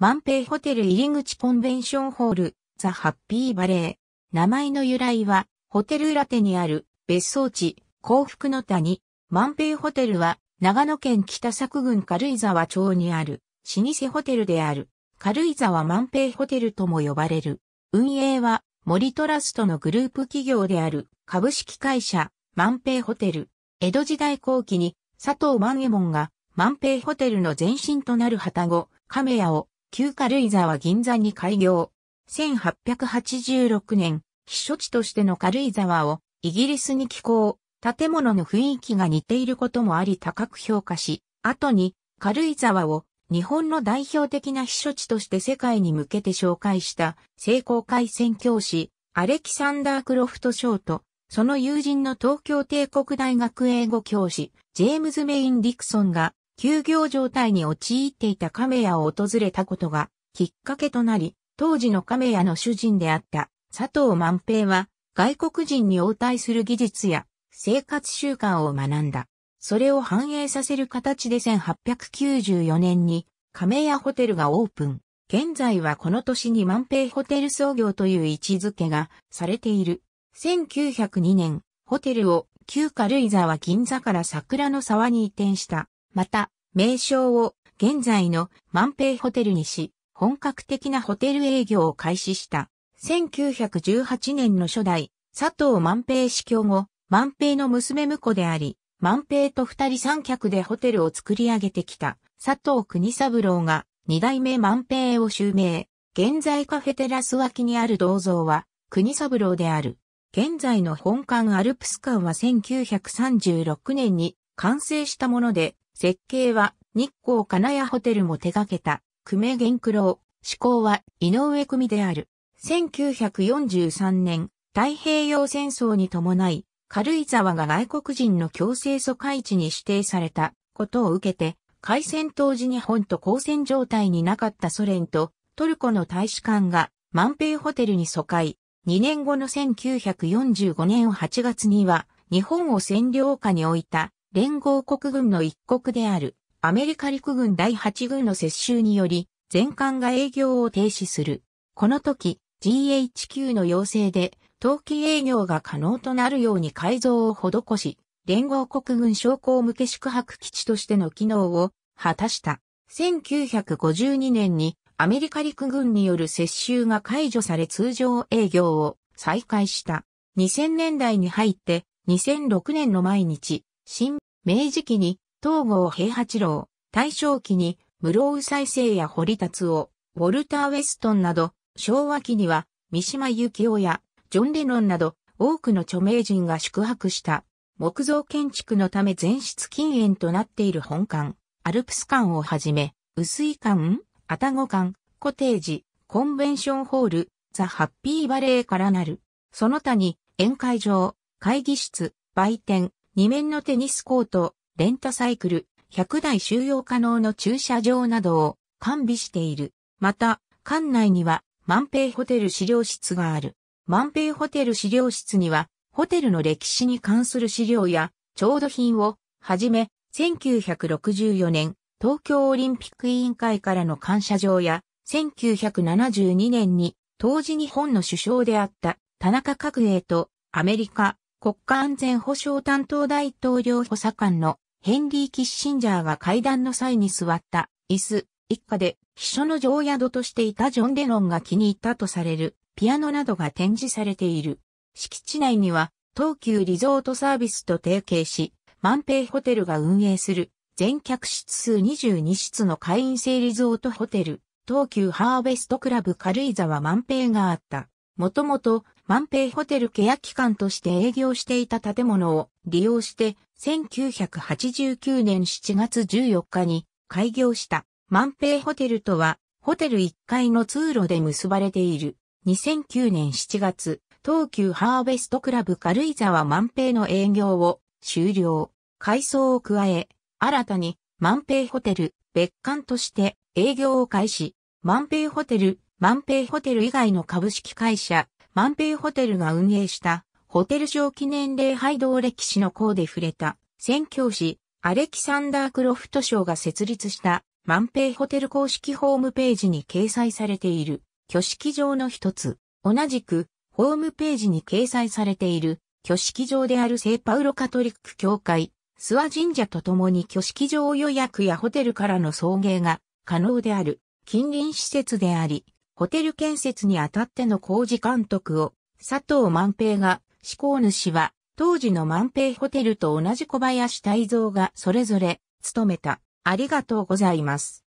万平ホテル入口コンベンションホール、ザ・ハッピーバレー。名前の由来は、ホテル裏手にある別荘地、幸福の谷。万平ホテルは、長野県北作郡軽井沢町にある、老舗ホテルである、軽井沢万平ホテルとも呼ばれる。運営は、森トラストのグループ企業である、株式会社、万平ホテル。江戸時代後期に、佐藤万右衛門が、万平ホテルの前身となる旅籠、亀屋を旧軽井沢銀座に開業。1886年、避暑地としての軽井沢をイギリスに寄港、建物の雰囲気が似ていることもあり高く評価し、後に軽井沢を日本の代表的な避暑地として世界に向けて紹介した成功海戦教師、アレキサンダー・クロフト・ショーと、その友人の東京帝国大学英語教師、ジェームズ・メイン・ディクソンが休業状態に陥っていた亀屋を訪れたことがきっかけとなり、当時の亀屋の主人であった佐藤万平は外国人に応対する技術や生活習慣を学んだ。それを反映させる形で1894年に亀屋ホテルがオープン。現在はこの年に万平ホテル創業という位置づけがされている。1902年、ホテルを旧軽井沢銀座から桜の沢に移転した。また、名称を現在の万平ホテルにし、本格的なホテル営業を開始した。1918年の初代、佐藤万平死去後、万平の娘婿であり、万平と二人三脚でホテルを作り上げてきた佐藤国三郎が二代目万平を襲名。現在カフェテラス脇にある銅像は国三郎である。現在の本館アルプス館は1936年に完成したもので、設計は日光金谷ホテルも手掛けた、久米玄九郎、思考は井上組である。1943年、太平洋戦争に伴い、軽井沢が外国人の強制疎開地に指定されたことを受けて、開戦当時日本と交戦状態になかったソ連とトルコの大使館が万平ホテルに疎開。2年後の1945年8月には日本を占領下に置いた連合国軍の一国であるアメリカ陸軍第8軍の接収により全艦が営業を停止する。この時 GHQ の要請で冬季営業が可能となるように改造を施し、連合国軍将校向け宿泊基地としての機能を果たした。1952年にアメリカ陸軍による接収が解除され通常営業を再開した。2000年代に入って2006年の毎日、新、明治期に、東郷平八郎、大正期に、室生再生や堀達夫、ウォルター・ウェストンなど、昭和期には、三島幸夫や、ジョン・レノンなど、多くの著名人が宿泊した、木造建築のため全室禁煙となっている本館、アルプス館をはじめ、薄い館、アタゴ館、コテージ、コンベンションホール、ザ・ハッピーバレーからなる。その他に、宴会場、会議室、売店、2面のテニスコート、レンタサイクル、100台収容可能の駐車場などを完備している。また、館内には万平ホテル資料室がある。万平ホテル資料室には、ホテルの歴史に関する資料や、調度品を、はじめ、1964年、東京オリンピック委員会からの感謝状や、1972年に、当時日本の首相であった田中角栄とアメリカ、国家安全保障担当大統領補佐官のヘンリー・キッシンジャーが会談の際に座った椅子一家で秘書の常宿としていたジョン・デノンが気に入ったとされるピアノなどが展示されている。敷地内には東急リゾートサービスと提携し、万平ホテルが運営する全客室数22室の会員制リゾートホテル、東急ハーベストクラブ軽井沢万平があった。もともと万平ホテルケア機関として営業していた建物を利用して1989年7月14日に開業した万平ホテルとはホテル1階の通路で結ばれている2009年7月東急ハーベストクラブ軽井沢万平の営業を終了改装を加え新たに万平ホテル別館として営業を開始万平ホテル万平ホテル以外の株式会社万平ホテルが運営したホテル上記念礼拝堂歴史の項で触れた宣教師アレキサンダー・クロフト賞が設立した万平ホテル公式ホームページに掲載されている挙式場の一つ。同じくホームページに掲載されている挙式場である聖パウロカトリック教会、諏訪神社とともに挙式場予約やホテルからの送迎が可能である近隣施設であり、ホテル建設にあたっての工事監督を佐藤万平が、施工主は当時の万平ホテルと同じ小林泰蔵がそれぞれ務めた。ありがとうございます。